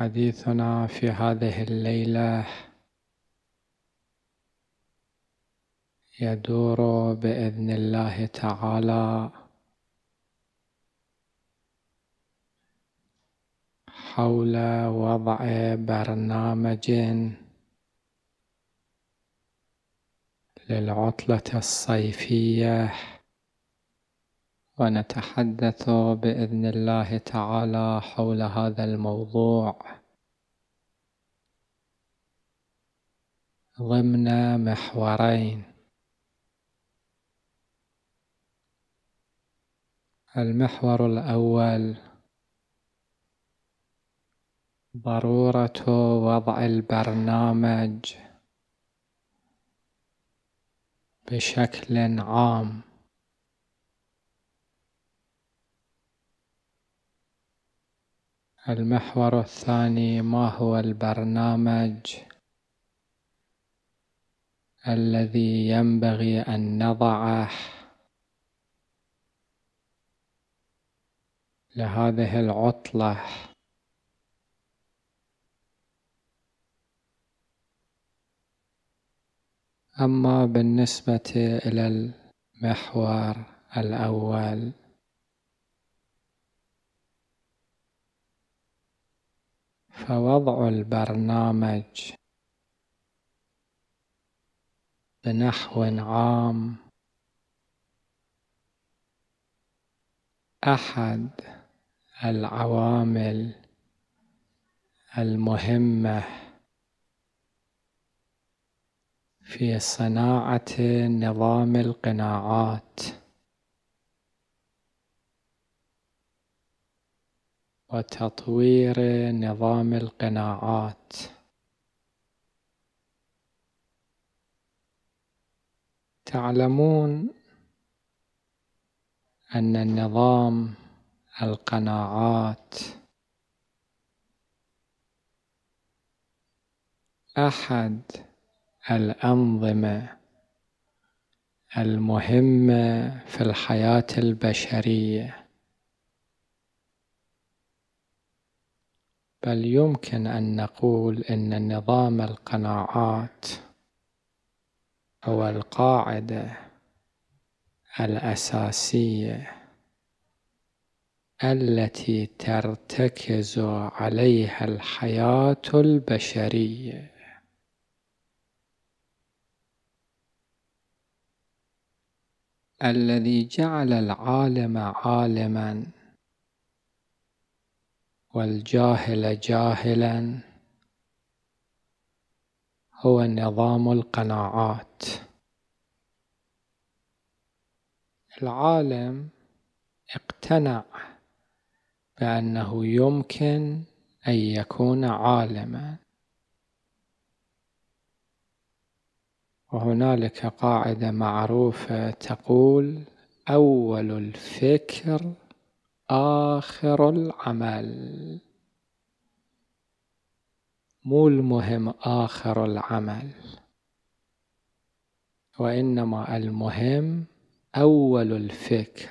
حديثنا في هذه الليلة يدور بإذن الله تعالى حول وضع برنامج للعطلة الصيفية ونتحدث باذن الله تعالى حول هذا الموضوع ضمن محورين المحور الاول ضروره وضع البرنامج بشكل عام المحور الثاني ما هو البرنامج الذي ينبغي أن نضعه لهذه العطلة أما بالنسبة إلى المحور الأول فوضع البرنامج بنحو عام احد العوامل المهمه في صناعه نظام القناعات وتطوير نظام القناعات تعلمون ان النظام القناعات احد الانظمه المهمه في الحياه البشريه بل يمكن أن نقول أن نظام القناعات هو القاعدة الأساسية التي ترتكز عليها الحياة البشرية الذي جعل العالم عالماً والجاهل جاهلا هو نظام القناعات العالم اقتنع بأنه يمكن أن يكون عالما وهنالك قاعدة معروفة تقول أول الفكر آخر العمل مو المهم آخر العمل وإنما المهم أول الفكر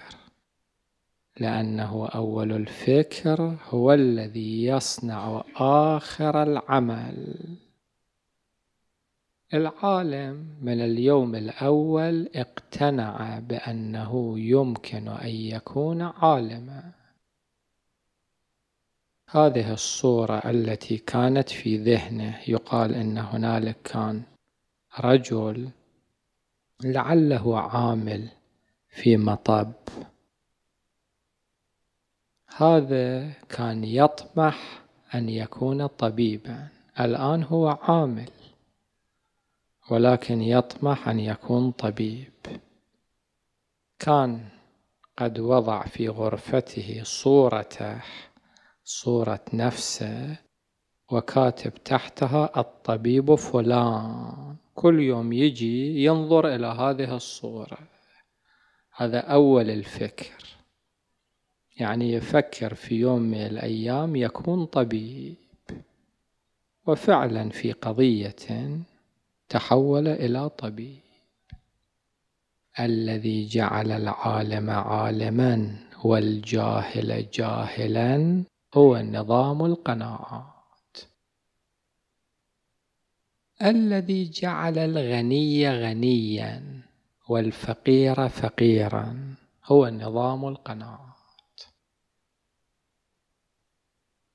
لأنه أول الفكر هو الذي يصنع آخر العمل العالم من اليوم الأول اقتنع بأنه يمكن أن يكون عالما هذه الصورة التي كانت في ذهنه يقال أن هنالك كان رجل لعله عامل في مطب هذا كان يطمح أن يكون طبيبا الآن هو عامل ولكن يطمح أن يكون طبيب كان قد وضع في غرفته صورته صورة نفسه وكاتب تحتها الطبيب فلان كل يوم يجي ينظر إلى هذه الصورة هذا أول الفكر يعني يفكر في يوم من الأيام يكون طبيب وفعلا في قضية تحول إلى طبيب الذي جعل العالم عالما والجاهل جاهلا هو نظام القناعات الذي جعل الغني غنيا والفقير فقيرا هو نظام القناعات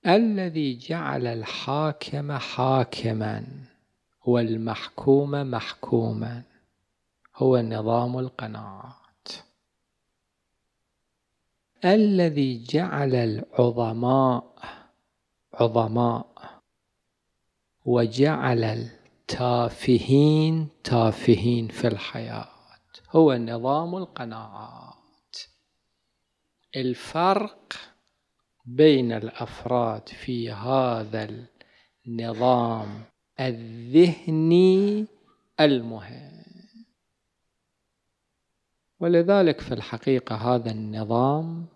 الذي جعل الحاكم حاكما والمحكوم محكوما هو نظام القناعات الذي جعل العظماء عظماء وجعل التافهين تافهين في الحياة هو نظام القناعات الفرق بين الأفراد في هذا النظام الذهني المهم ولذلك في الحقيقة هذا النظام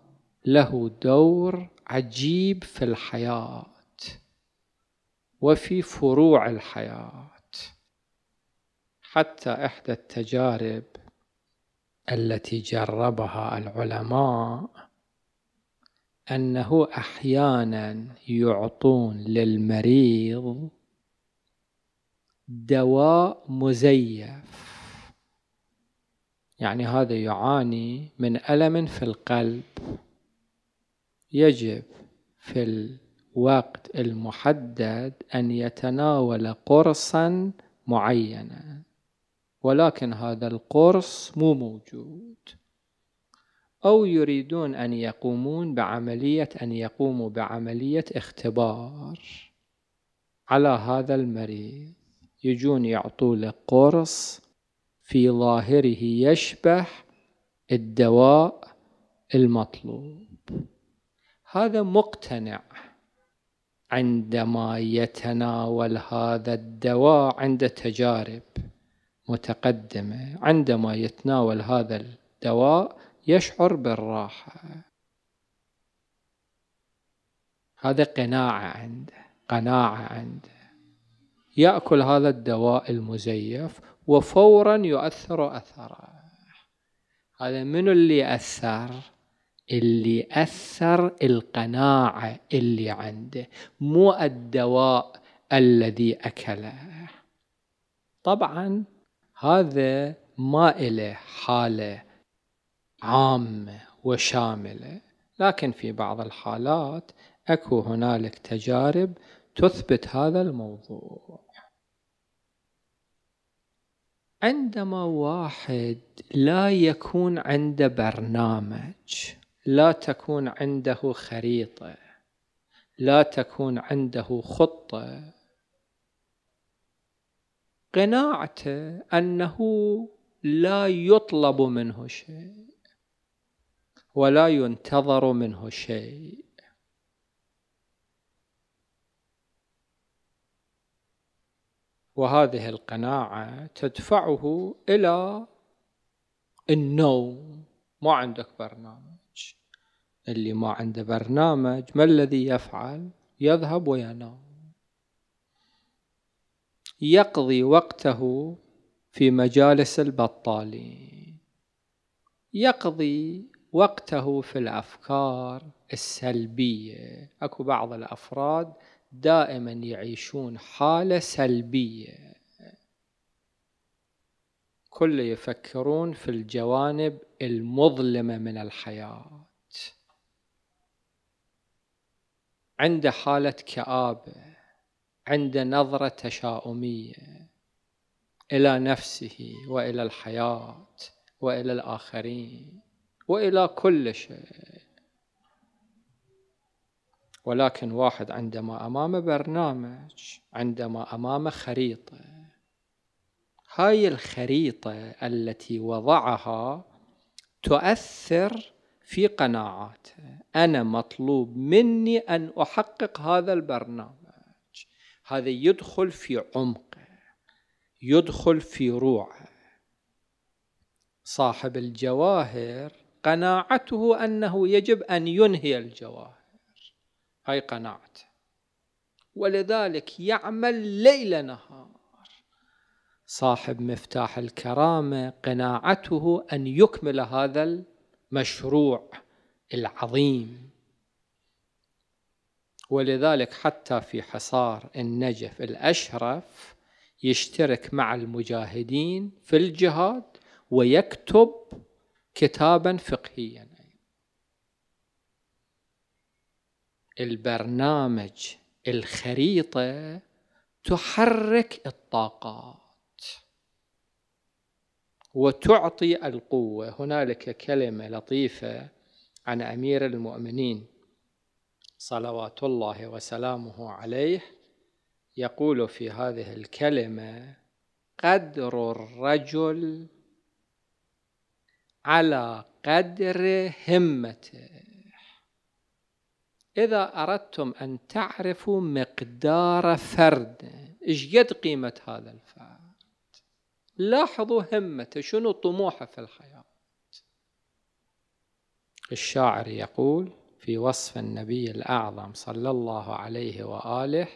له دور عجيب في الحياة وفي فروع الحياة حتى إحدى التجارب التي جربها العلماء أنه أحيانا يعطون للمريض دواء مزيف يعني هذا يعاني من ألم في القلب يجب في الوقت المحدد أن يتناول قرصا معينا ولكن هذا القرص مو موجود أو يريدون أن يقومون بعملية أن يقوموا بعملية اختبار على هذا المريض يجون يعطوا له قرص في ظاهره يشبح الدواء المطلوب هذا مقتنع عندما يتناول هذا الدواء عند تجارب متقدمة عندما يتناول هذا الدواء يشعر بالراحة هذا قناعة عنده قناعة عنده يأكل هذا الدواء المزيف وفورا يؤثر أثره هذا منو اللي أثر؟ اللي أثر القناعة اللي عنده مو الدواء الذي أكله طبعا هذا ما إله حالة عامة وشاملة لكن في بعض الحالات أكو هنالك تجارب تثبت هذا الموضوع عندما واحد لا يكون عنده برنامج لا تكون عنده خريطه لا تكون عنده خطه قناعته انه لا يطلب منه شيء ولا ينتظر منه شيء وهذه القناعة تدفعه إلى النوم ما عندك برنامج اللي ما عنده برنامج ما الذي يفعل يذهب وينام يقضي وقته في مجالس البطالين يقضي وقته في الافكار السلبيه اكو بعض الافراد دائما يعيشون حالة سلبية كل يفكرون في الجوانب المظلمة من الحياة عنده حالة كآبة عنده نظرة تشاؤمية إلى نفسه وإلى الحياة وإلى الآخرين وإلى كل شيء ولكن واحد عندما أمامه برنامج عندما أمامه خريطة هاي الخريطة التي وضعها تؤثر في قناعاته أنا مطلوب مني أن أحقق هذا البرنامج هذا يدخل في عمقه يدخل في روعه صاحب الجواهر قناعته أنه يجب أن ينهي الجواهر هاي قناعته ولذلك يعمل ليل نهار صاحب مفتاح الكرامة قناعته أن يكمل هذا المشروع العظيم ولذلك حتى في حصار النجف الأشرف يشترك مع المجاهدين في الجهاد ويكتب كتابا فقهيا البرنامج الخريطة تحرك الطاقات وتعطي القوة هنالك كلمة لطيفة عن أمير المؤمنين صلوات الله وسلامه عليه يقول في هذه الكلمة قدر الرجل على قدر همته إذا أردتم أن تعرفوا مقدار فرد إيش قد قيمة هذا الفرد لاحظوا همته شنو طموحه في الحياة الشاعر يقول في وصف النبي الأعظم صلى الله عليه وآله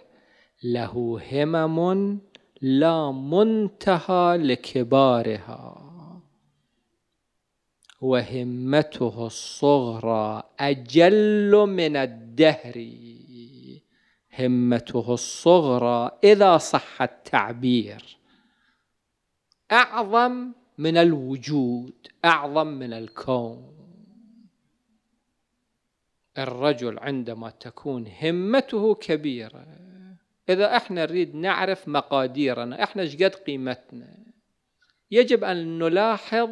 له همم لا منتهى لكبارها وهمته الصغرى اجل من الدهر همته الصغرى اذا صح التعبير اعظم من الوجود اعظم من الكون الرجل عندما تكون همته كبيره اذا احنا نريد نعرف مقاديرنا احنا ايش قد قيمتنا يجب ان نلاحظ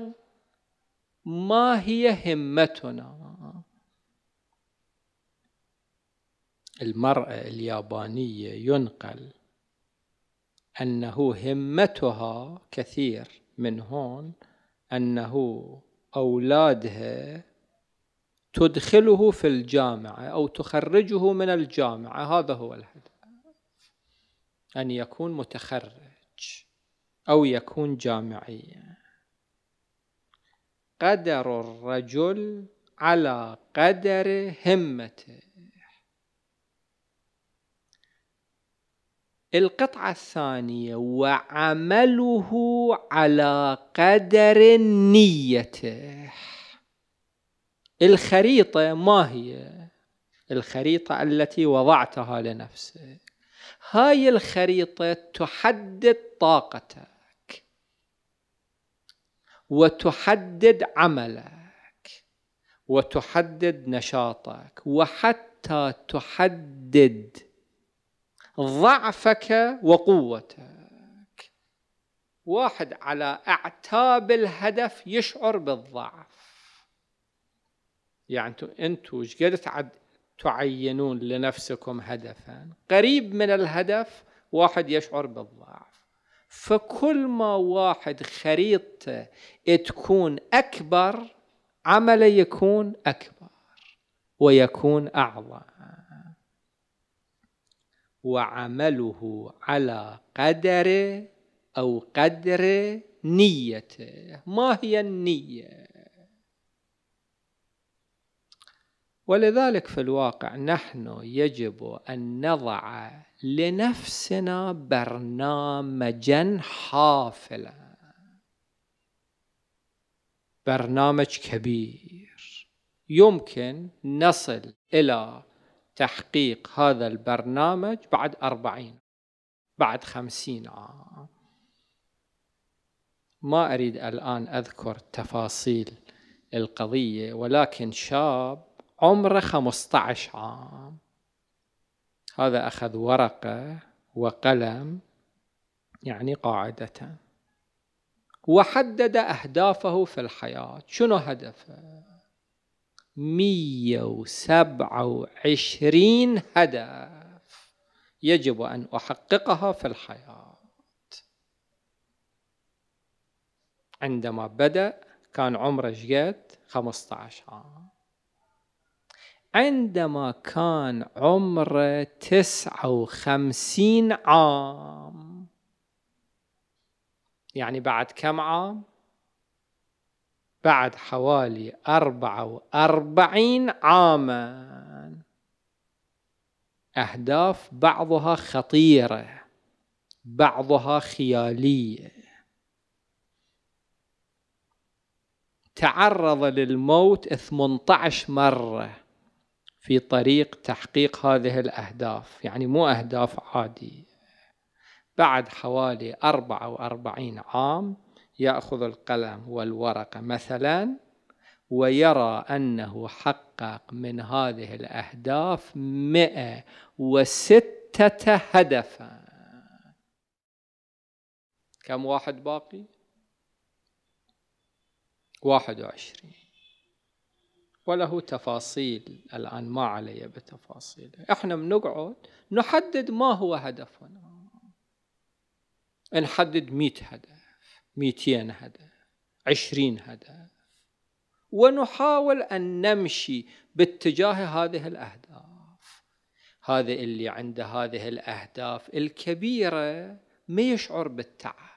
ما هي همتنا المرأة اليابانية ينقل أنه همتها كثير من هون أنه أولادها تدخله في الجامعة أو تخرجه من الجامعة هذا هو الهدف أن يكون متخرج أو يكون جامعيا قدر الرجل على قدر همته القطعة الثانية وعمله على قدر نيته الخريطة ما هي الخريطة التي وضعتها لنفسك هاي الخريطة تحدد طاقته وتحدد عملك وتحدد نشاطك وحتى تحدد ضعفك وقوتك واحد على اعتاب الهدف يشعر بالضعف يعني انتم ايش قد تعينون لنفسكم هدفا قريب من الهدف واحد يشعر بالضعف فكل ما واحد خريطته تكون أكبر عمله يكون أكبر ويكون أعظم وعمله على قدر أو قدر نيته ما هي النية ولذلك في الواقع نحن يجب ان نضع لنفسنا برنامجا حافلا برنامج كبير يمكن نصل الى تحقيق هذا البرنامج بعد أربعين بعد خمسين عام ما أريد الآن أذكر تفاصيل القضية ولكن شاب عمره 15 عام هذا أخذ ورقة وقلم يعني قاعدة وحدد أهدافه في الحياة شنو هدفه 127 هدف يجب أن أحققها في الحياة عندما بدأ كان عمره جيد 15 عام عندما كان عمره تسعة وخمسين عام يعني بعد كم عام بعد حوالي أربعة وأربعين عاما أهداف بعضها خطيرة بعضها خيالية تعرض للموت 18 مرة في طريق تحقيق هذه الأهداف يعني مو أهداف عادي بعد حوالي أربعة وأربعين عام يأخذ القلم والورقة مثلا ويرى أنه حقق من هذه الأهداف مئة وستة هدفا كم واحد باقي؟ واحد وعشرين وله تفاصيل الآن ما علي بتفاصيل إحنا بنقعد نحدد ما هو هدفنا نحدد 100 هدف 200 هدف 20 هدف ونحاول أن نمشي باتجاه هذه الأهداف هذا اللي عنده هذه الأهداف الكبيرة ما يشعر بالتعب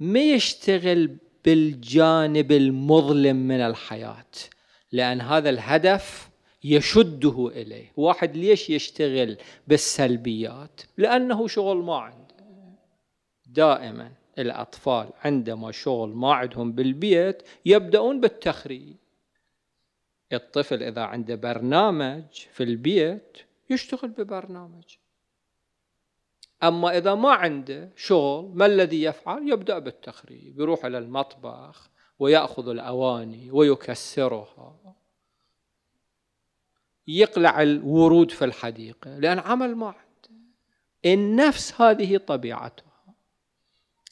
ما يشتغل بالجانب المظلم من الحياة لأن هذا الهدف يشده إليه واحد ليش يشتغل بالسلبيات لأنه شغل ما عنده دائما الأطفال عندما شغل ما عندهم بالبيت يبدأون بالتخريب الطفل إذا عنده برنامج في البيت يشتغل ببرنامج أما إذا ما عنده شغل ما الذي يفعل يبدأ بالتخريب يروح إلى المطبخ ويأخذ الأواني ويكسرها يقلع الورود في الحديقة لأن عمل ما عنده النفس هذه طبيعتها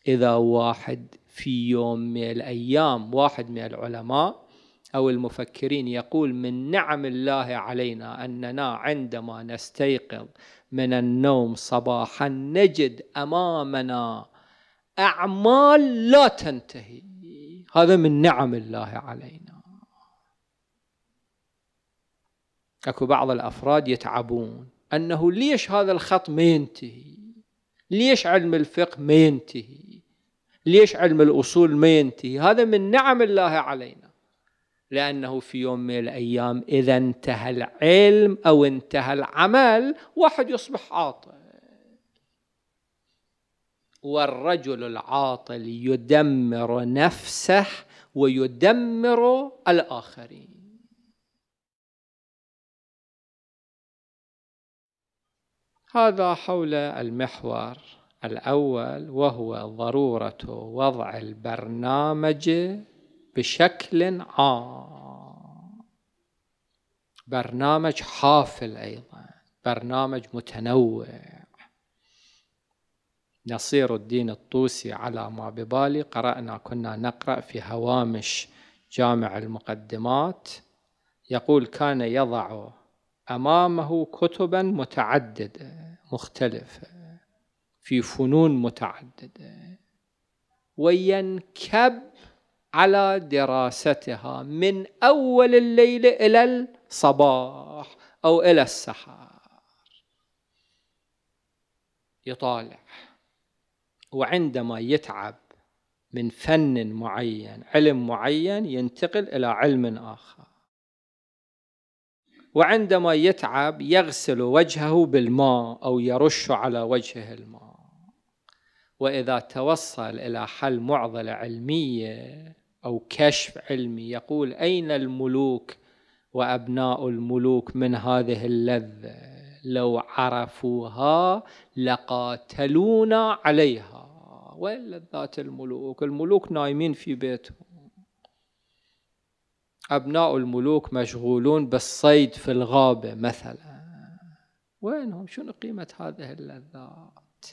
إذا واحد في يوم من الأيام واحد من العلماء أو المفكرين يقول من نعم الله علينا أننا عندما نستيقظ من النوم صباحا نجد امامنا اعمال لا تنتهي هذا من نعم الله علينا اكو بعض الافراد يتعبون انه ليش هذا الخط ما ينتهي ليش علم الفقه ما ينتهي ليش علم الاصول ما ينتهي هذا من نعم الله علينا لأنه في يوم من الأيام إذا انتهى العلم أو انتهى العمل واحد يصبح عاطل والرجل العاطل يدمر نفسه ويدمر الآخرين هذا حول المحور الأول وهو ضرورة وضع البرنامج بشكل عام برنامج حافل أيضا برنامج متنوع نصير الدين الطوسي على ما ببالي قرأنا كنا نقرأ في هوامش جامع المقدمات يقول كان يضع أمامه كتبا متعددة مختلفة في فنون متعددة وينكب على دراستها من أول الليل إلى الصباح أو إلى السحر يطالع وعندما يتعب من فن معين علم معين ينتقل إلى علم آخر وعندما يتعب يغسل وجهه بالماء أو يرش على وجهه الماء وإذا توصل إلى حل معضلة علمية أو كشف علمي يقول أين الملوك وأبناء الملوك من هذه اللذة لو عرفوها لقاتلونا عليها وين لذات الملوك الملوك نايمين في بيتهم أبناء الملوك مشغولون بالصيد في الغابة مثلا وينهم شنو قيمة هذه اللذات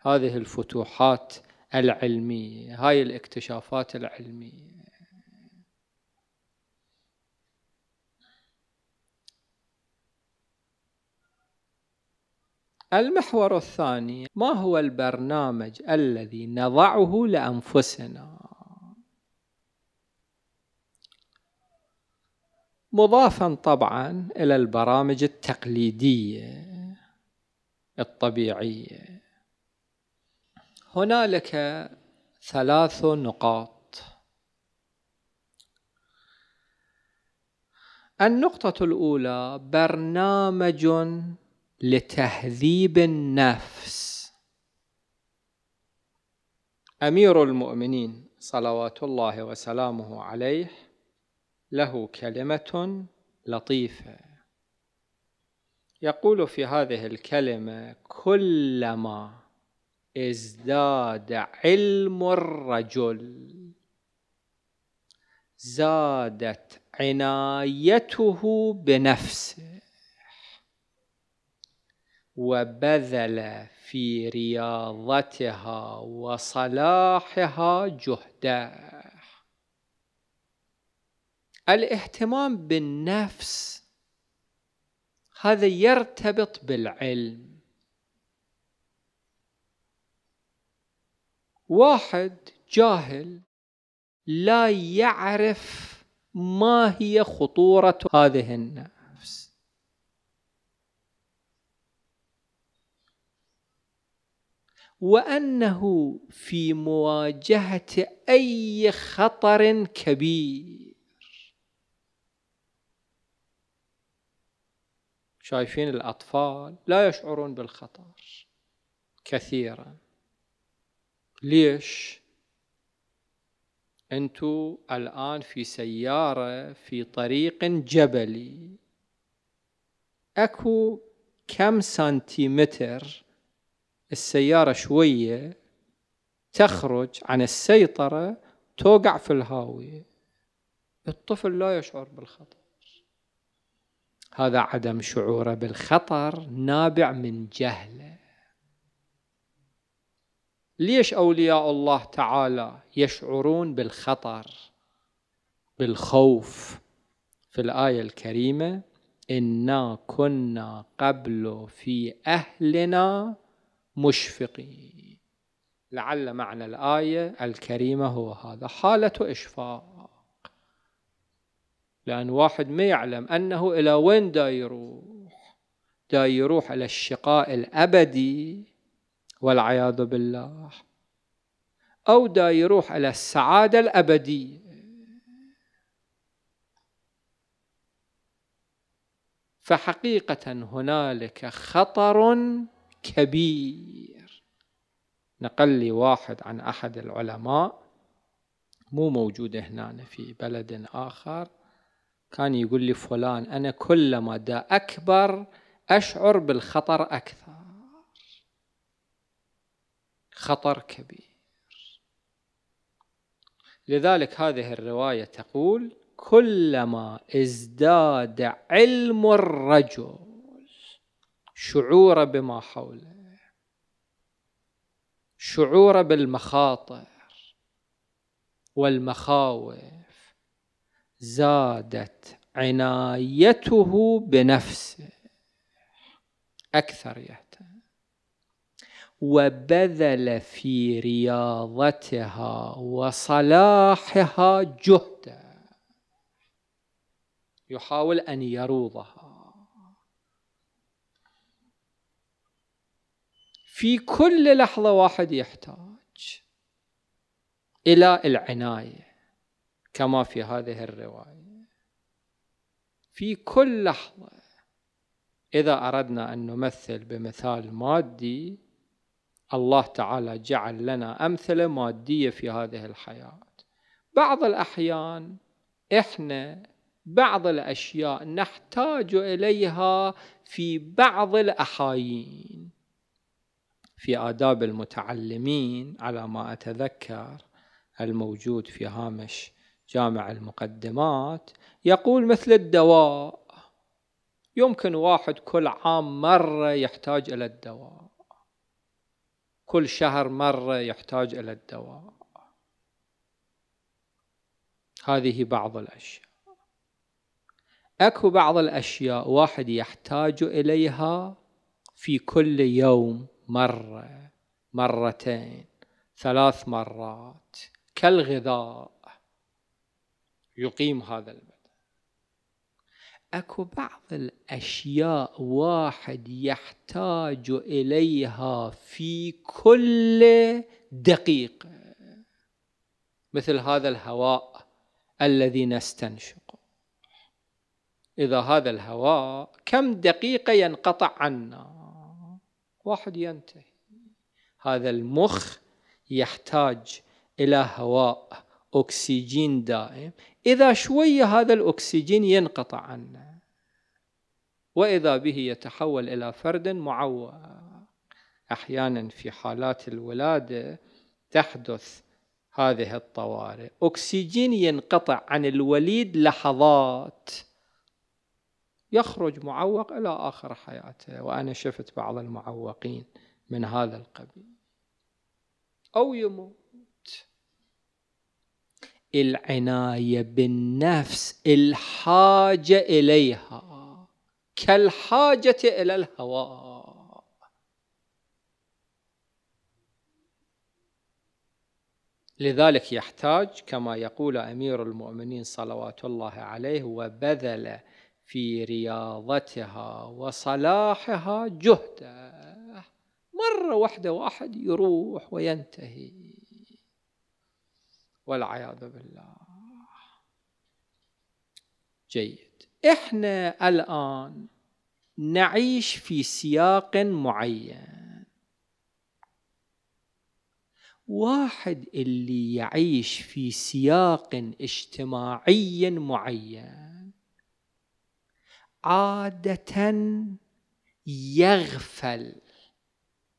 هذه الفتوحات العلمية هاي الاكتشافات العلمية المحور الثاني ما هو البرنامج الذي نضعه لأنفسنا مضافا طبعا إلى البرامج التقليدية الطبيعية هنالك ثلاث نقاط النقطة الأولى برنامج لتهذيب النفس أمير المؤمنين صلوات الله وسلامه عليه له كلمة لطيفة يقول في هذه الكلمة كلما ازداد علم الرجل زادت عنايته بنفسه وبذل في رياضتها وصلاحها جهده الاهتمام بالنفس هذا يرتبط بالعلم واحد جاهل لا يعرف ما هي خطورة هذه النفس وأنه في مواجهة أي خطر كبير شايفين الأطفال لا يشعرون بالخطر كثيراً ليش انتو الان في سياره في طريق جبلي اكو كم سنتيمتر السياره شويه تخرج عن السيطره توقع في الهاويه الطفل لا يشعر بالخطر هذا عدم شعوره بالخطر نابع من جهله ليش أولياء الله تعالى يشعرون بالخطر بالخوف في الآية الكريمة إنا كنا قبل في أهلنا مشفقين لعل معنى الآية الكريمة هو هذا حالة إشفاق لأن واحد ما يعلم أنه إلى وين دا يروح دا يروح إلى الشقاء الأبدي والعياذ بالله أو دا يروح إلى السعادة الأبدية فحقيقة هنالك خطر كبير نقل لي واحد عن أحد العلماء مو موجود هنا في بلد آخر كان يقول لي فلان أنا كلما دا أكبر أشعر بالخطر أكثر خطر كبير لذلك هذه الرواية تقول كلما ازداد علم الرجل شعور بما حوله شعور بالمخاطر والمخاوف زادت عنايته بنفسه أكثر يهتم وبذل في رياضتها وصلاحها جهدا يحاول أن يروضها في كل لحظة واحد يحتاج إلى العناية كما في هذه الرواية في كل لحظة إذا أردنا أن نمثل بمثال مادي الله تعالى جعل لنا أمثلة مادية في هذه الحياة بعض الأحيان إحنا بعض الأشياء نحتاج إليها في بعض الأحايين في آداب المتعلمين على ما أتذكر الموجود في هامش جامع المقدمات يقول مثل الدواء يمكن واحد كل عام مرة يحتاج إلى الدواء كل شهر مرة يحتاج إلى الدواء هذه بعض الأشياء أكو بعض الأشياء واحد يحتاج إليها في كل يوم مرة مرتين ثلاث مرات كالغذاء يقيم هذا الماء اكو بعض الاشياء واحد يحتاج اليها في كل دقيقه مثل هذا الهواء الذي نستنشقه اذا هذا الهواء كم دقيقه ينقطع عنا واحد ينتهي هذا المخ يحتاج الى هواء أكسجين دائم إذا شوية هذا الأكسجين ينقطع عنه وإذا به يتحول إلى فرد معوق أحيانا في حالات الولادة تحدث هذه الطوارئ أكسجين ينقطع عن الوليد لحظات يخرج معوق إلى آخر حياته وأنا شفت بعض المعوقين من هذا القبيل أو يموت العنايه بالنفس الحاجه اليها كالحاجه الى الهواء لذلك يحتاج كما يقول امير المؤمنين صلوات الله عليه وبذل في رياضتها وصلاحها جهده مره واحده واحد يروح وينتهي والعياذ بالله جيد احنا الان نعيش في سياق معين واحد اللي يعيش في سياق اجتماعي معين عاده يغفل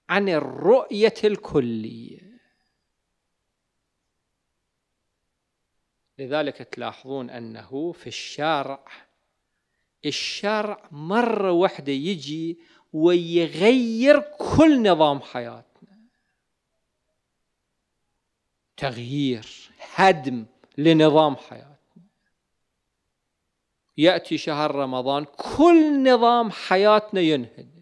عن الرؤيه الكليه لذلك تلاحظون أنه في الشارع الشارع مرة واحدة يجي ويغير كل نظام حياتنا تغيير هدم لنظام حياتنا يأتي شهر رمضان كل نظام حياتنا ينهد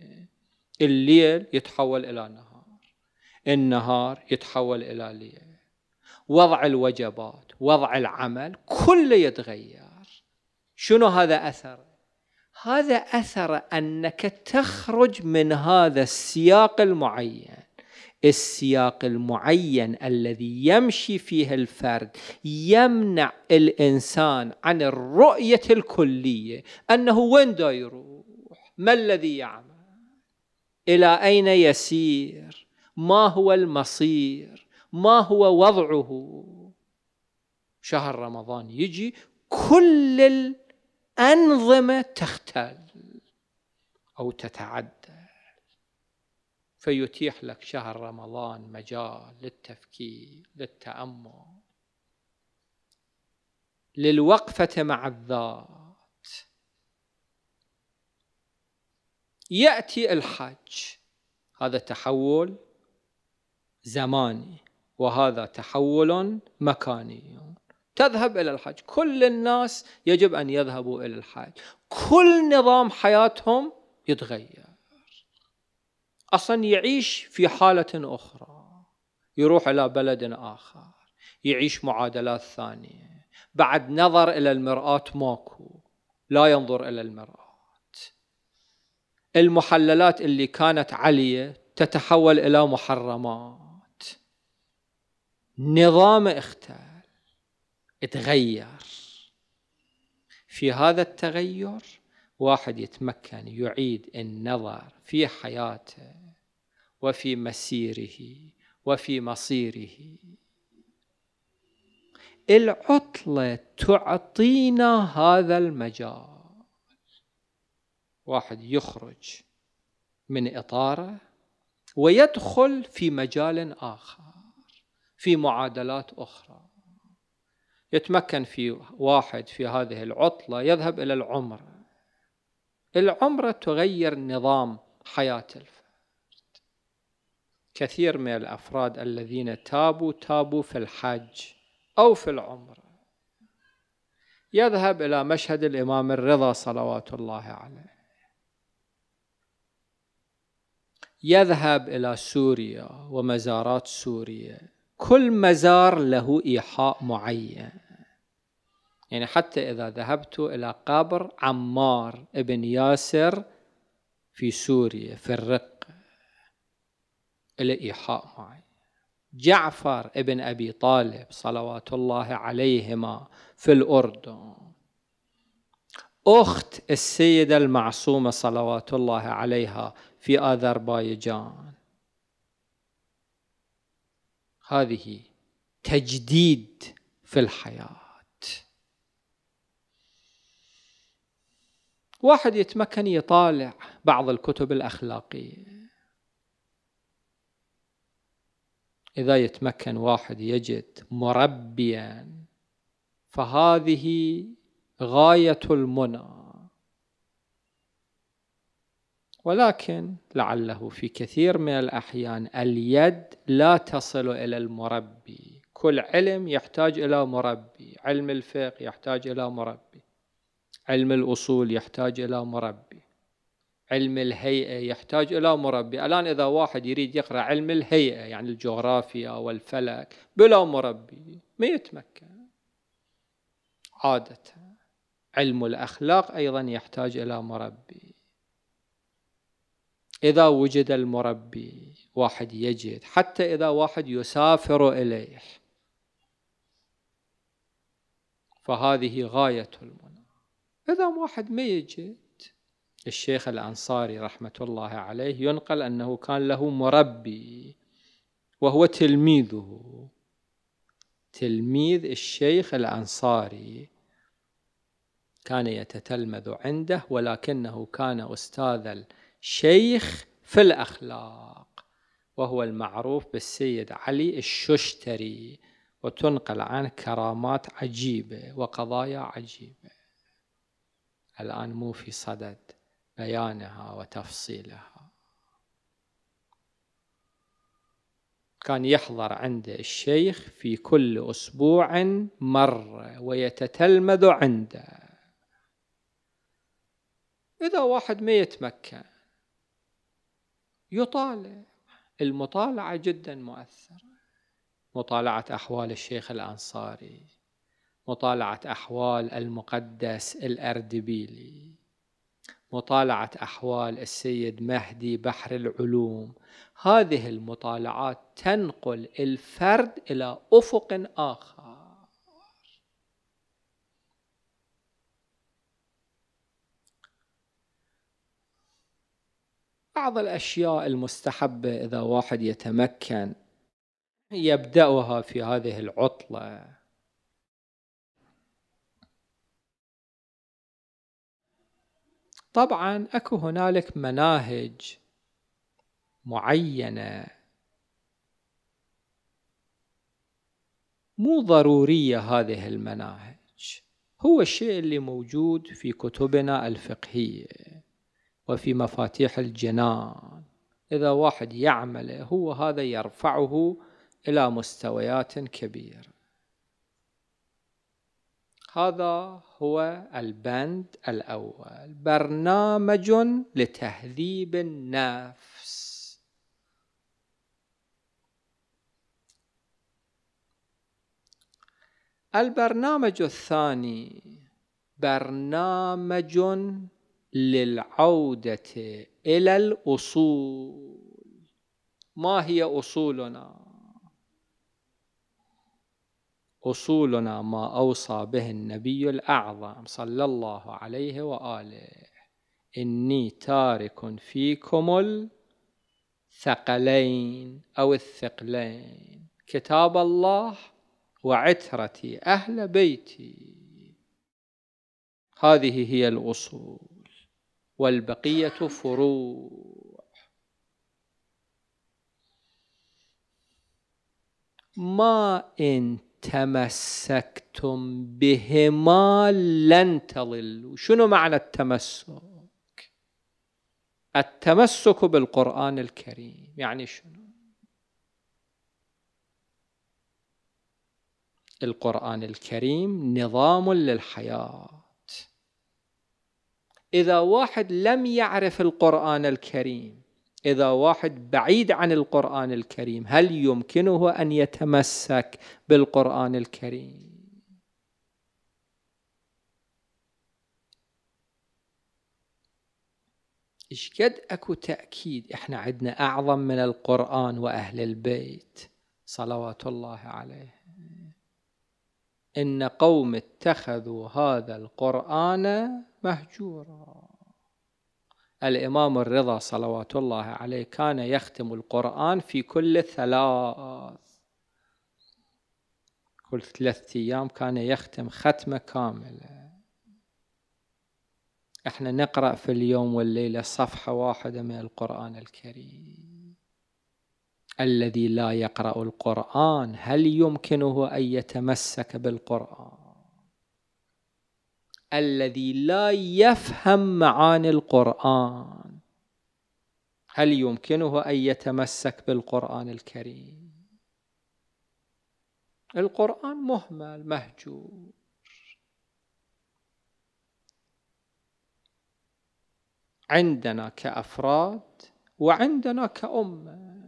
الليل يتحول إلى نهار النهار يتحول إلى ليل وضع الوجبات وضع العمل كله يتغير شنو هذا أثر هذا أثر أنك تخرج من هذا السياق المعين السياق المعين الذي يمشي فيه الفرد يمنع الإنسان عن الرؤية الكلية أنه وين دا يروح ما الذي يعمل إلى أين يسير ما هو المصير ما هو وضعه شهر رمضان يجي كل الأنظمة تختل أو تتعدل فيتيح لك شهر رمضان مجال للتفكير للتأمل للوقفة مع الذات يأتي الحج هذا تحول زماني وهذا تحول مكاني تذهب إلى الحج كل الناس يجب أن يذهبوا إلى الحج كل نظام حياتهم يتغير أصلا يعيش في حالة أخرى يروح إلى بلد آخر يعيش معادلات ثانية بعد نظر إلى المرآة ماكو لا ينظر إلى المرآة المحللات اللي كانت عالية تتحول إلى محرمات نظامه اختل اتغير في هذا التغير واحد يتمكن يعيد النظر في حياته وفي مسيره وفي مصيره العطلة تعطينا هذا المجال واحد يخرج من إطاره ويدخل في مجال آخر في معادلات أخرى يتمكن في واحد في هذه العطلة يذهب إلى العمرة العمرة تغير نظام حياة الفرد كثير من الأفراد الذين تابوا تابوا في الحج أو في العمرة يذهب إلى مشهد الإمام الرضا صلوات الله عليه يذهب إلى سوريا ومزارات سوريا كل مزار له إيحاء معين يعني حتى إذا ذهبت إلى قبر عمار بن ياسر في سوريا في الرقة له إيحاء معين جعفر بن أبي طالب صلوات الله عليهما في الأردن أخت السيدة المعصومة صلوات الله عليها في أذربيجان هذه تجديد في الحياه واحد يتمكن يطالع بعض الكتب الاخلاقيه اذا يتمكن واحد يجد مربيا فهذه غايه المنى ولكن لعله في كثير من الأحيان اليد لا تصل إلى المربي كل علم يحتاج إلى مربي علم الفقه يحتاج إلى مربي علم الأصول يحتاج إلى مربي علم الهيئة يحتاج إلى مربي الآن إذا واحد يريد يقرأ علم الهيئة يعني الجغرافيا والفلك بلا مربي ما يتمكن عادة علم الأخلاق أيضا يحتاج إلى مربي إذا وجد المربي واحد يجد حتى إذا واحد يسافر إليه فهذه غاية المنى إذا واحد ما يجد الشيخ الأنصاري رحمة الله عليه ينقل أنه كان له مربي وهو تلميذه تلميذ الشيخ الأنصاري كان يتتلمذ عنده ولكنه كان أستاذ شيخ في الأخلاق وهو المعروف بالسيد علي الششتري وتنقل عنه كرامات عجيبة وقضايا عجيبة الآن مو في صدد بيانها وتفصيلها كان يحضر عنده الشيخ في كل أسبوع مرة ويتتلمذ عنده إذا واحد ما يتمكن يطالع المطالعة جدا مؤثرة مطالعة أحوال الشيخ الأنصاري مطالعة أحوال المقدس الأردبيلي مطالعة أحوال السيد مهدي بحر العلوم هذه المطالعات تنقل الفرد إلى أفق آخر بعض الأشياء المستحبة إذا واحد يتمكن يبدأها في هذه العطلة طبعا اكو هنالك مناهج معينه مو ضروريه هذه المناهج هو الشيء اللي موجود في كتبنا الفقهيه وفي مفاتيح الجنان إذا واحد يعمله هو هذا يرفعه إلى مستويات كبيرة هذا هو البند الأول برنامج لتهذيب النفس البرنامج الثاني برنامج للعودة إلى الأصول ما هي أصولنا أصولنا ما أوصى به النبي الأعظم صلى الله عليه وآله إني تارك فيكم الثقلين أو الثقلين كتاب الله وعترتي أهل بيتي هذه هي الأصول والبقية فروع ما إن تمسكتم بهما لن تضلوا شنو معنى التمسك التمسك بالقرآن الكريم يعني شنو القرآن الكريم نظام للحياة إذا واحد لم يعرف القرآن الكريم إذا واحد بعيد عن القرآن الكريم هل يمكنه أن يتمسك بالقرآن الكريم؟ إشكد أكو تأكيد إحنا عندنا أعظم من القرآن وأهل البيت صلوات الله عليه إن قوم اتخذوا هذا القرآن مهجورا الإمام الرضا صلوات الله عليه كان يختم القرآن في كل ثلاث كل ثلاثة أيام كان يختم ختمة كاملة احنا نقرأ في اليوم والليلة صفحة واحدة من القرآن الكريم الذي لا يقرأ القرآن هل يمكنه أن يتمسك بالقرآن الذي لا يفهم معاني القرآن هل يمكنه أن يتمسك بالقرآن الكريم القرآن مهمل مهجور عندنا كأفراد وعندنا كأمة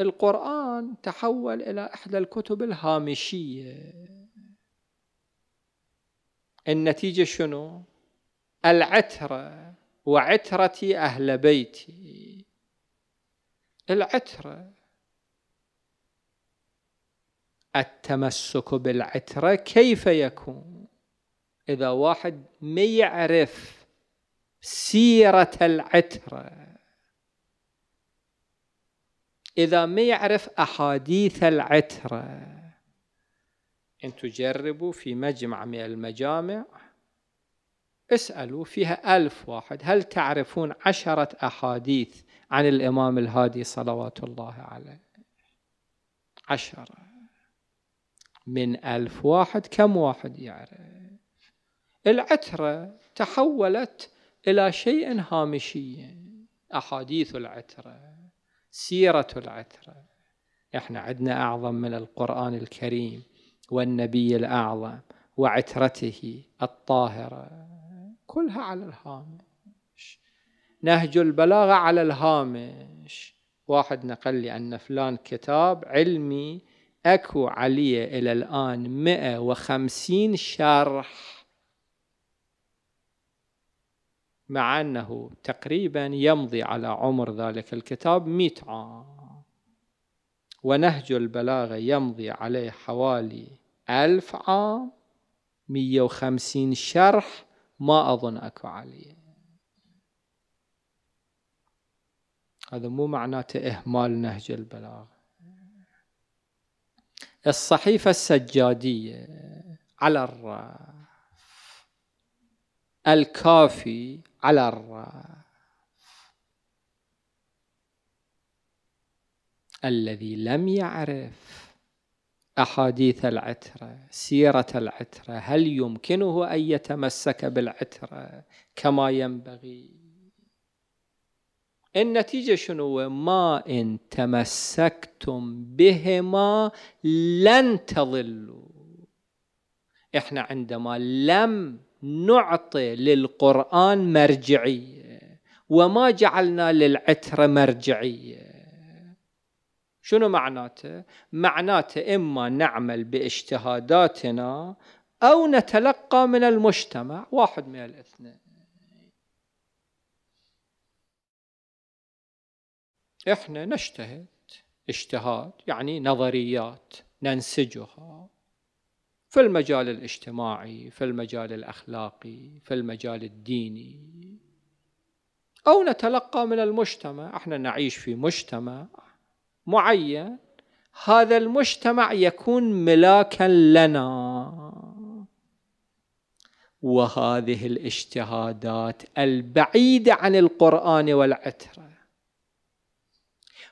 القرآن تحول إلى إحدى الكتب الهامشية النتيجة شنو العترة وعترة أهل بيتي العترة التمسك بالعترة كيف يكون إذا واحد ما يعرف سيرة العترة إذا ما يعرف أحاديث العترة أن تجربوا في مجمع من المجامع اسألوا فيها ألف واحد هل تعرفون عشرة أحاديث عن الإمام الهادي صلوات الله عليه عشرة من ألف واحد كم واحد يعرف العترة تحولت إلى شيء هامشي أحاديث العترة سيرة العترة احنا عندنا أعظم من القرآن الكريم والنبي الأعظم وعترته الطاهرة كلها على الهامش نهج البلاغة على الهامش واحد نقل لي أن فلان كتاب علمي أكو عليه إلى الآن 150 شرح مع أنه تقريبا يمضي على عمر ذلك الكتاب مئة عام ونهج البلاغة يمضي عليه حوالي ألف عام مية وخمسين شرح ما أظن أكو عليه هذا مو معناته إهمال نهج البلاغة الصحيفة السجادية على الراف الكافي على الراف الذي لم يعرف أحاديث العترة سيرة العترة هل يمكنه أن يتمسك بالعترة كما ينبغي النتيجة شنو ما إن تمسكتم بهما لن تضلوا إحنا عندما لم نعطي للقرآن مرجعية وما جعلنا للعترة مرجعية شنو معناته؟ معناته إما نعمل باجتهاداتنا أو نتلقى من المجتمع واحد من الاثنين إحنا نجتهد اجتهاد يعني نظريات ننسجها في المجال الاجتماعي في المجال الأخلاقي في المجال الديني أو نتلقى من المجتمع احنا نعيش في مجتمع معين هذا المجتمع يكون ملاكا لنا وهذه الاجتهادات البعيده عن القران والعتره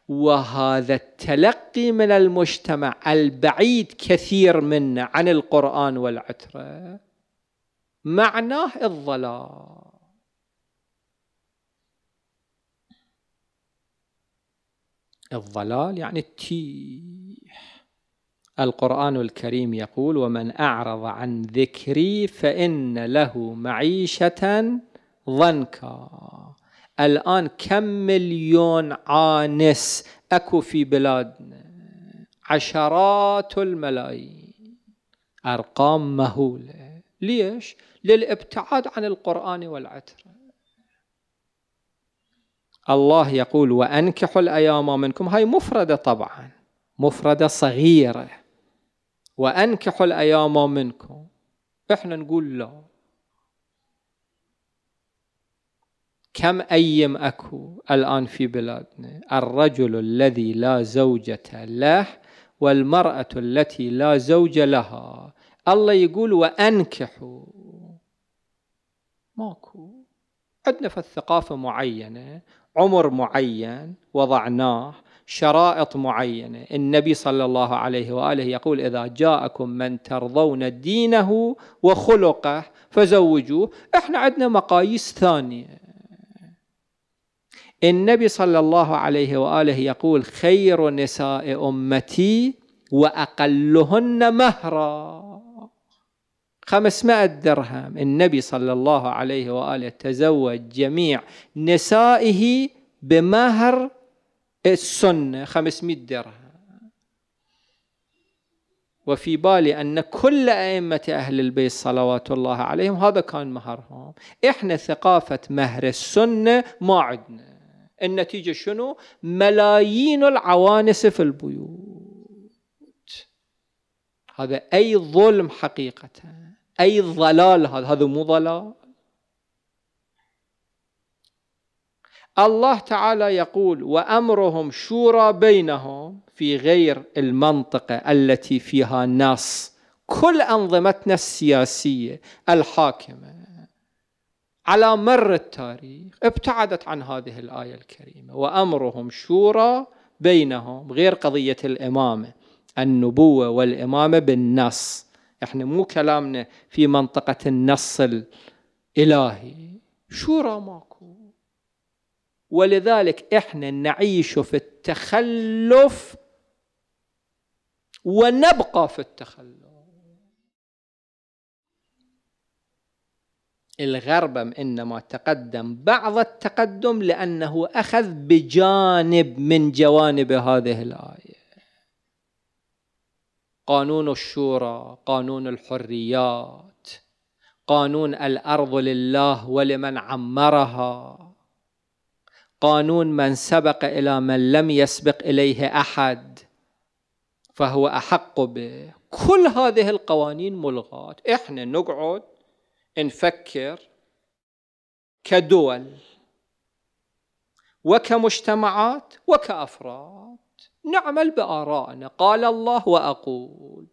وهذا التلقي من المجتمع البعيد كثير منا عن القران والعتره معناه الضلال الضلال يعني التيه القرآن الكريم يقول ومن أعرض عن ذكري فإن له معيشة ضنكا الآن كم مليون عانس أكو في بلادنا عشرات الملايين أرقام مهولة ليش؟ للابتعاد عن القرآن والعتر الله يقول وأنكحوا الأيام منكم هاي مفردة طبعا مفردة صغيرة وأنكحوا الأيام منكم إحنا نقول لا كم أيم أكو الآن في بلادنا الرجل الذي لا زوجة له والمرأة التي لا زوج لها الله يقول وأنكحوا ماكو عندنا في الثقافة معينة عمر معين وضعناه شرائط معينه النبي صلى الله عليه واله يقول اذا جاءكم من ترضون دينه وخلقه فزوجوه احنا عندنا مقاييس ثانيه النبي صلى الله عليه واله يقول خير نساء امتي واقلهن مهرا 500 درهم النبي صلى الله عليه وآله تزوج جميع نسائه بمهر السنة 500 درهم وفي بالي أن كل أئمة أهل البيت صلوات الله عليهم هذا كان مهرهم إحنا ثقافة مهر السنة ما عندنا النتيجة شنو ملايين العوانس في البيوت هذا أي ظلم حقيقةً أي ضلال هذا هذا مو ضلال الله تعالى يقول وأمرهم شورى بينهم في غير المنطقة التي فيها نص كل أنظمتنا السياسية الحاكمة على مر التاريخ ابتعدت عن هذه الآية الكريمة وأمرهم شورى بينهم غير قضية الإمامة النبوة والإمامة بالنص احنا مو كلامنا في منطقة النص الإلهي شورى ماكو ولذلك احنا نعيش في التخلف ونبقى في التخلف الغرب انما تقدم بعض التقدم لانه اخذ بجانب من جوانب هذه الايه قانون الشورى قانون الحريات قانون الارض لله ولمن عمرها قانون من سبق الى من لم يسبق اليه احد فهو احق به كل هذه القوانين ملغاه احنا نقعد نفكر كدول وكمجتمعات وكأفراد نعمل بآرائنا قال الله وأقول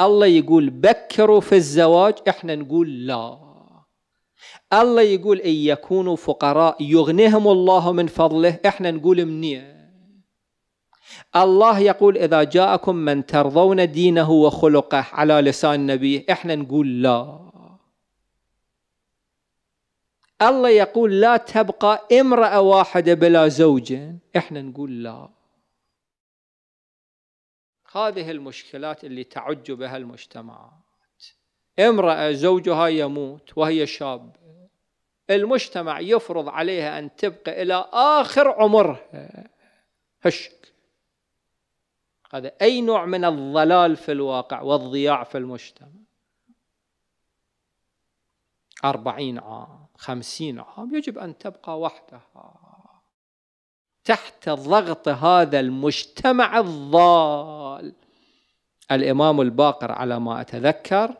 الله يقول بكروا في الزواج احنا نقول لا الله يقول إن يكونوا فقراء يغنيهم الله من فضله احنا نقول منين الله يقول إذا جاءكم من ترضون دينه وخلقه على لسان نبيه احنا نقول لا الله يقول لا تبقى امرأة واحدة بلا زوج احنا نقول لا هذه المشكلات اللي تعج بها المجتمعات امرأة زوجها يموت وهي شاب المجتمع يفرض عليها أن تبقى إلى آخر عمرها هشك هذا أي نوع من الضلال في الواقع والضياع في المجتمع أربعين عام خمسين عام يجب أن تبقى وحدها تحت ضغط هذا المجتمع الضال الإمام الباقر على ما أتذكر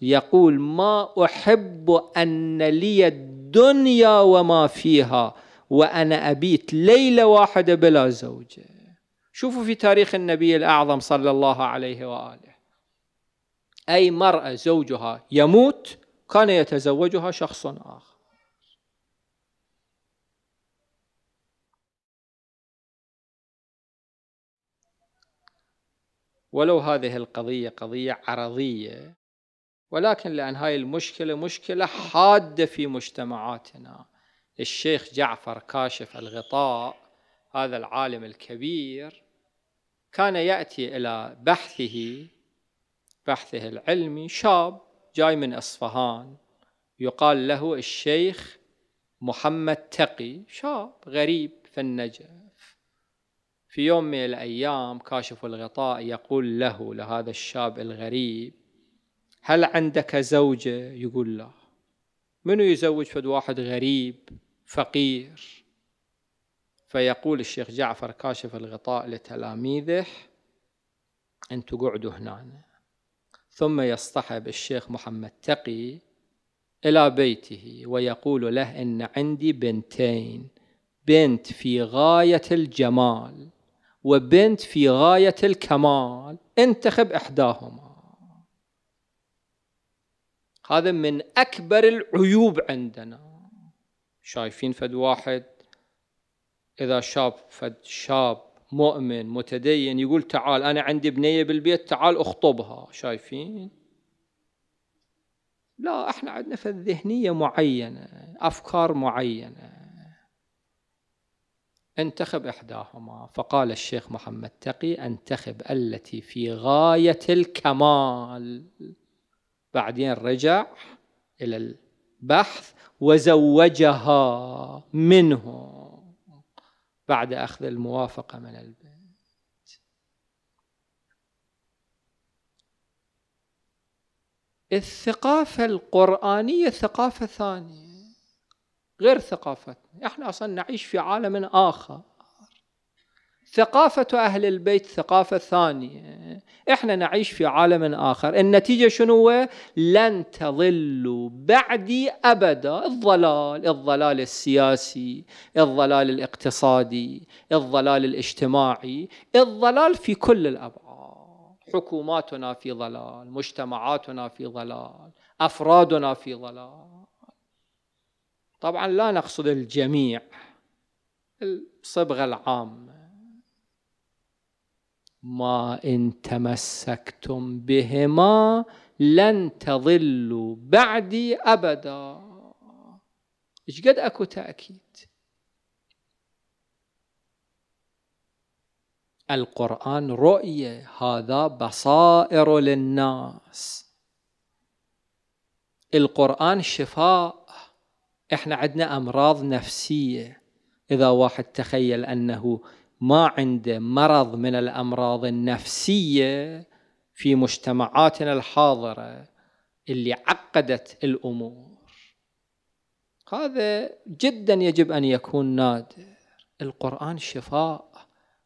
يقول ما أحب أن لي الدنيا وما فيها وأنا أبيت ليلة واحدة بلا زوجة شوفوا في تاريخ النبي الأعظم صلى الله عليه وآله أي مرأة زوجها يموت كان يتزوجها شخص آخر ولو هذه القضية قضية عرضية ولكن لأن هاي المشكلة مشكلة حادة في مجتمعاتنا الشيخ جعفر كاشف الغطاء هذا العالم الكبير كان يأتي إلى بحثه بحثه العلمي شاب جاي من أصفهان يقال له الشيخ محمد تقي شاب غريب في النجف في يوم من الأيام كاشف الغطاء يقول له لهذا الشاب الغريب هل عندك زوجة؟ يقول لا منو يزوج فد واحد غريب فقير فيقول الشيخ جعفر كاشف الغطاء لتلاميذه أنتوا قعدوا هنا ثم يصطحب الشيخ محمد تقي إلى بيته ويقول له إن عندي بنتين بنت في غاية الجمال وبنت في غاية الكمال انتخب إحداهما هذا من أكبر العيوب عندنا شايفين فد واحد إذا شاب فد شاب مؤمن متدين يقول تعال أنا عندي بنية بالبيت تعال أخطبها شايفين لا احنا عندنا فد ذهنية معينة أفكار معينة انتخب إحداهما فقال الشيخ محمد تقي انتخب التي في غاية الكمال بعدين رجع إلى البحث وزوجها منه بعد أخذ الموافقة من البيت الثقافة القرآنية ثقافة ثانية غير ثقافتنا احنا اصلا نعيش في عالم اخر ثقافة أهل البيت ثقافة ثانية إحنا نعيش في عالم آخر النتيجة شنو لن تظلوا بعدي أبدا الضلال الضلال السياسي الضلال الاقتصادي الضلال الاجتماعي الضلال في كل الأبعاد حكوماتنا في ضلال مجتمعاتنا في ضلال أفرادنا في ضلال طبعا لا نقصد الجميع الصبغة العامة ما إن تمسكتم بهما لن تضلوا بعدي أبدا إيش قد أكو تأكيد القرآن رؤية هذا بصائر للناس القرآن شفاء احنا عندنا امراض نفسيه اذا واحد تخيل انه ما عنده مرض من الامراض النفسيه في مجتمعاتنا الحاضره اللي عقدت الامور هذا جدا يجب ان يكون نادر القران شفاء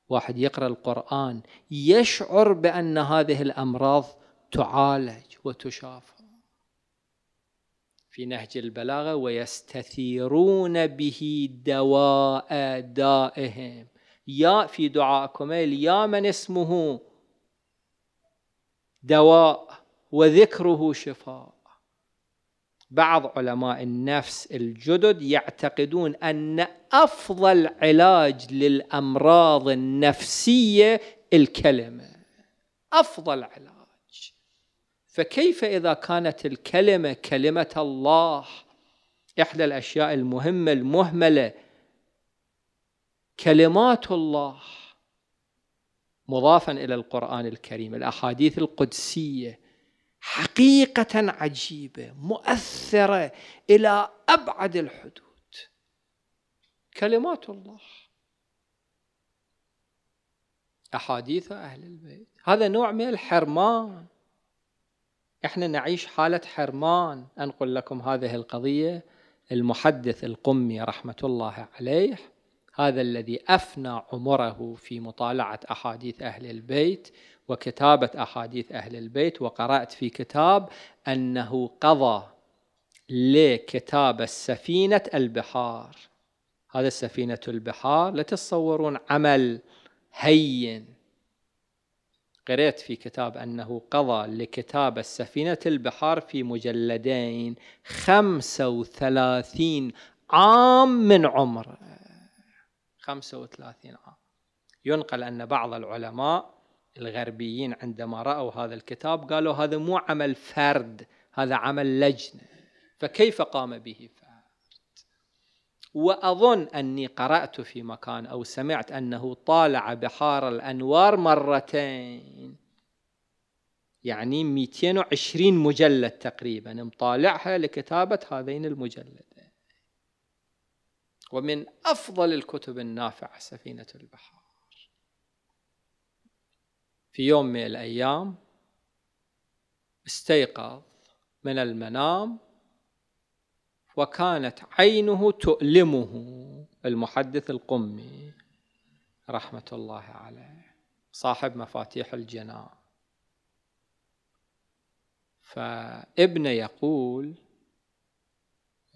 واحد يقرا القران يشعر بان هذه الامراض تعالج وتشافى في نهج البلاغة ويستثيرون به دواء دائهم يا في دعائكم يا من اسمه دواء وذكره شفاء بعض علماء النفس الجدد يعتقدون أن أفضل علاج للأمراض النفسية الكلمة أفضل علاج فكيف إذا كانت الكلمة كلمة الله إحدى الأشياء المهمة المهملة كلمات الله مضافا إلى القرآن الكريم الأحاديث القدسية حقيقة عجيبة مؤثرة إلى أبعد الحدود كلمات الله أحاديث أهل البيت هذا نوع من الحرمان احنا نعيش حالة حرمان أنقل لكم هذه القضية المحدث القمي رحمة الله عليه هذا الذي أفنى عمره في مطالعة أحاديث أهل البيت وكتابة أحاديث أهل البيت وقرأت في كتاب أنه قضى لكتابة سفينة البحار هذا سفينة البحار لا تتصورون عمل هين قرأت في كتاب أنه قضى لكتاب السفينة البحار في مجلدين خمسة وثلاثين عام من عمره خمسة وثلاثين عام ينقل أن بعض العلماء الغربيين عندما رأوا هذا الكتاب قالوا هذا مو عمل فرد هذا عمل لجنة فكيف قام به فرد واظن اني قرات في مكان او سمعت انه طالع بحار الانوار مرتين يعني 220 مجلد تقريبا مطالعها لكتابه هذين المجلدين ومن افضل الكتب النافعه سفينه البحار في يوم من الايام استيقظ من المنام وكانت عينه تؤلمه المحدث القمي رحمة الله عليه صاحب مفاتيح الجناء فابن يقول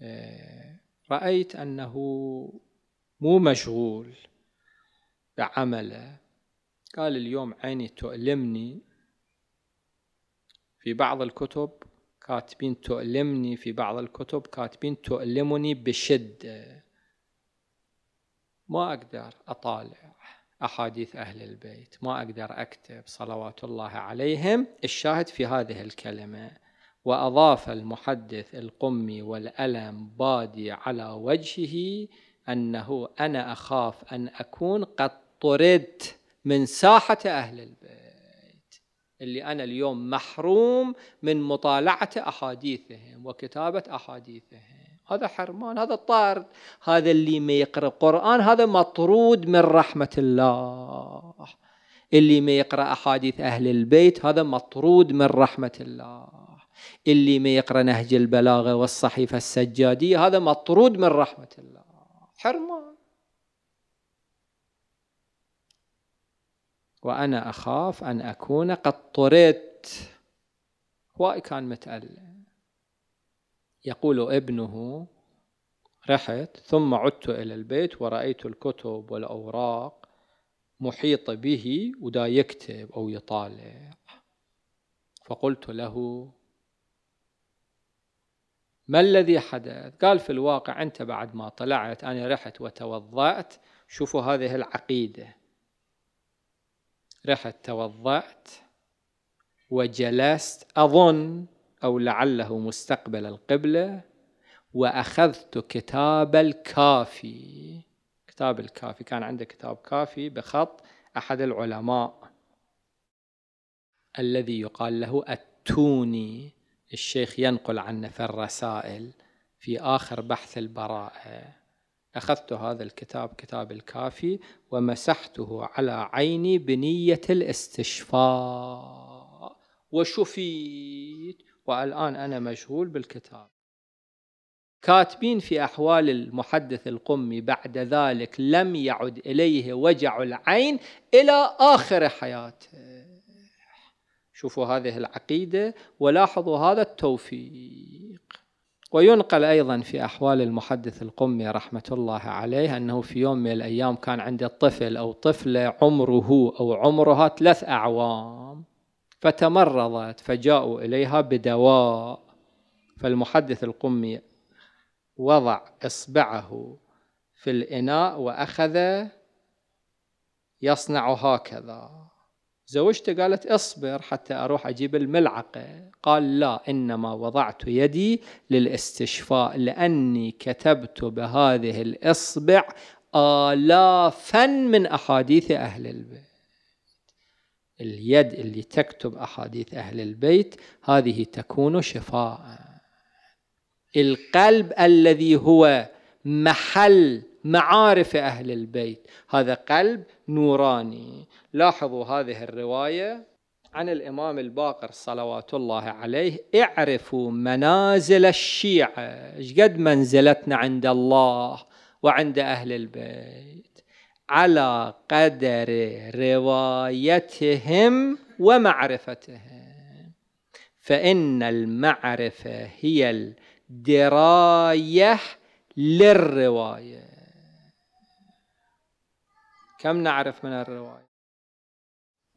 إيه، رأيت أنه مو مشغول بعمله قال اليوم عيني تؤلمني في بعض الكتب كاتبين تؤلمني في بعض الكتب كاتبين تؤلمني بشدة ما أقدر أطالع أحاديث أهل البيت ما أقدر أكتب صلوات الله عليهم الشاهد في هذه الكلمة وأضاف المحدث القمي والألم بادي على وجهه أنه أنا أخاف أن أكون قد طردت من ساحة أهل البيت اللي أنا اليوم محروم من مطالعة أحاديثهم وكتابة أحاديثهم هذا حرمان هذا الطارد هذا اللي ما يقرأ قرآن هذا مطرود من رحمة الله اللي ما يقرأ أحاديث أهل البيت هذا مطرود من رحمة الله اللي ما يقرأ نهج البلاغة والصحيفة السجادية هذا مطرود من رحمة الله حرمان وأنا أخاف أن أكون قد طردت هواي كان متألم يقول ابنه رحت ثم عدت إلى البيت ورأيت الكتب والأوراق محيطة به ودا يكتب أو يطالع فقلت له ما الذي حدث؟ قال في الواقع أنت بعد ما طلعت أنا رحت وتوضأت شوفوا هذه العقيدة رحت توضأت وجلست أظن أو لعله مستقبل القبلة وأخذت كتاب الكافي كتاب الكافي كان عنده كتاب كافي بخط أحد العلماء الذي يقال له التوني الشيخ ينقل عنه في الرسائل في آخر بحث البراءة أخذت هذا الكتاب كتاب الكافي ومسحته على عيني بنية الاستشفاء وشفيت والآن أنا مشغول بالكتاب كاتبين في أحوال المحدث القمي بعد ذلك لم يعد إليه وجع العين إلى آخر حياته شوفوا هذه العقيدة ولاحظوا هذا التوفيق وينقل أيضا في أحوال المحدث القمي رحمة الله عليه أنه في يوم من الأيام كان عنده طفل أو طفلة عمره أو عمرها ثلاث أعوام فتمرضت فجاءوا إليها بدواء فالمحدث القمي وضع إصبعه في الإناء وأخذ يصنع هكذا زوجته قالت اصبر حتى اروح اجيب الملعقه قال لا انما وضعت يدي للاستشفاء لاني كتبت بهذه الاصبع الافا من احاديث اهل البيت اليد اللي تكتب احاديث اهل البيت هذه تكون شفاء القلب الذي هو محل معارف أهل البيت هذا قلب نوراني لاحظوا هذه الرواية عن الإمام الباقر صلوات الله عليه اعرفوا منازل الشيعة قد منزلتنا عند الله وعند أهل البيت على قدر روايتهم ومعرفتهم فإن المعرفة هي الدراية للرواية كم نعرف من الرواية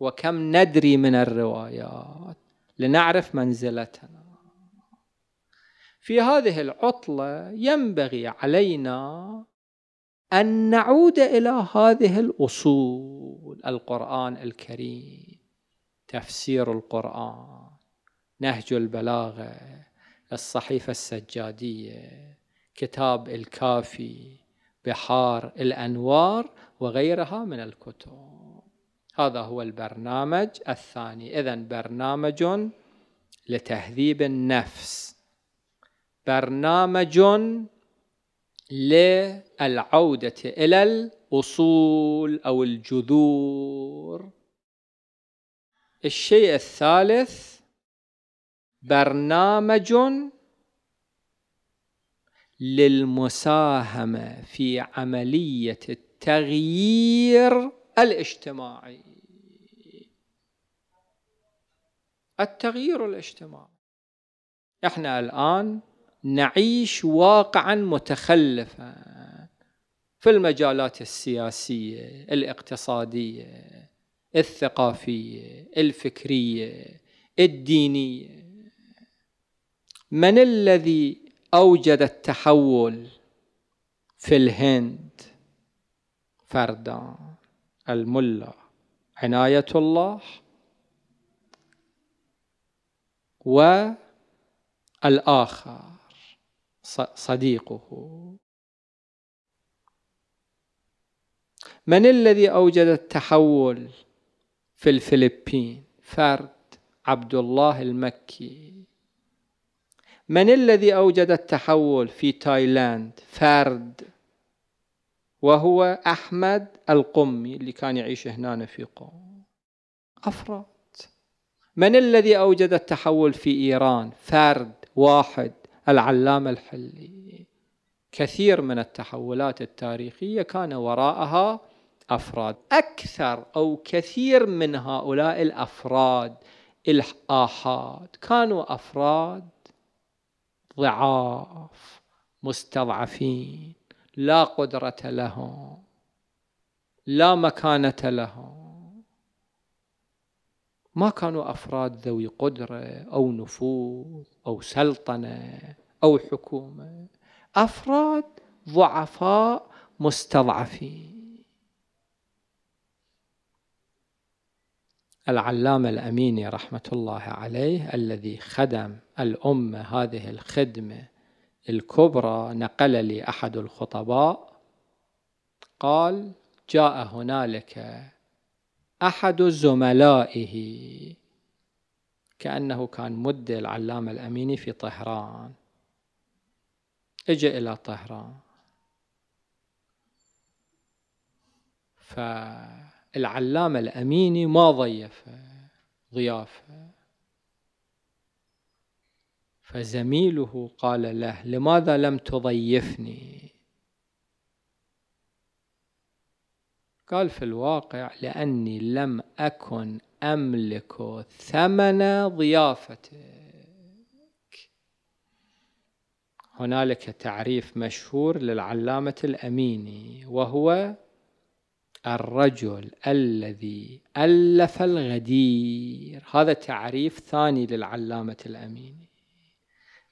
وكم ندري من الروايات لنعرف منزلتنا في هذه العطلة ينبغي علينا أن نعود إلى هذه الأصول القرآن الكريم تفسير القرآن نهج البلاغة الصحيفة السجادية كتاب الكافي بحار الأنوار وغيرها من الكتب هذا هو البرنامج الثاني إذا برنامج لتهذيب النفس برنامج للعودة إلى الأصول أو الجذور الشيء الثالث برنامج للمساهمه في عمليه التغيير الاجتماعي التغيير الاجتماعي احنا الان نعيش واقعا متخلفا في المجالات السياسيه الاقتصاديه الثقافيه الفكريه الدينيه من الذي أوجد التحول في الهند فردان الملا عناية الله والآخر صديقه من الذي أوجد التحول في الفلبين فرد عبد الله المكي من الذي أوجد التحول في تايلاند فرد وهو أحمد القمي اللي كان يعيش هنا في قوم أفراد من الذي أوجد التحول في إيران فرد واحد العلامة الحلي كثير من التحولات التاريخية كان وراءها أفراد أكثر أو كثير من هؤلاء الأفراد الآحاد كانوا أفراد ضعاف مستضعفين لا قدرة لهم لا مكانة لهم ما كانوا أفراد ذوي قدرة أو نفوذ أو سلطنة أو حكومة أفراد ضعفاء مستضعفين العلامة الأميني رحمة الله عليه الذي خدم الأمة هذه الخدمة الكبرى نقل لي أحد الخطباء قال جاء هنالك أحد زملائه كأنه كان مدة العلامة الأميني في طهران اجى إلى طهران ف العلامة الأميني ما ضيف ضيافة فزميله قال له لماذا لم تضيفني قال في الواقع لأني لم أكن أملك ثمن ضيافتك هنالك تعريف مشهور للعلامة الأميني وهو الرجل الذي ألف الغدير هذا تعريف ثاني للعلامة الأميني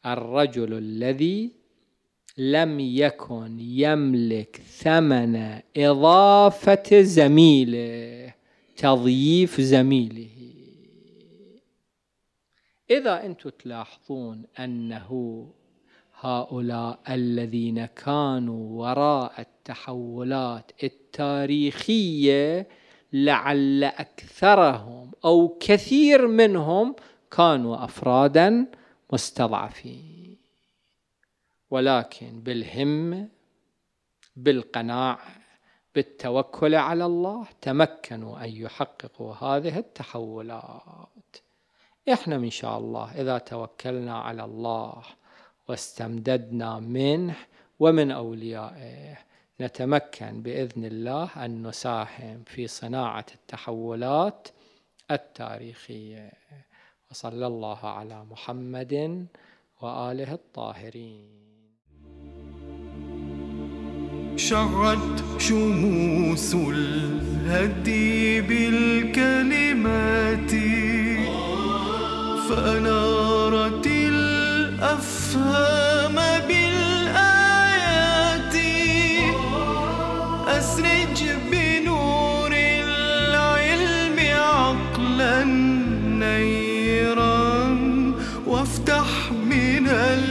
الرجل الذي لم يكن يملك ثمن إضافة زميله تضييف زميله إذا أنتم تلاحظون أنه هؤلاء الذين كانوا وراء التحولات التاريخيه لعل اكثرهم او كثير منهم كانوا افرادا مستضعفين ولكن بالهمه بالقناعه بالتوكل على الله تمكنوا ان يحققوا هذه التحولات احنا ان شاء الله اذا توكلنا على الله واستمددنا منه ومن أوليائه نتمكن بإذن الله أن نساهم في صناعة التحولات التاريخية وصلى الله على محمد وآله الطاهرين شعت شموس الهدي بالكلمات فأنارت أفهم بالآيات أسرج بنور العلم عقلا نيرا وافتح من الأرض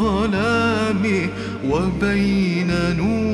الظلام وبين نور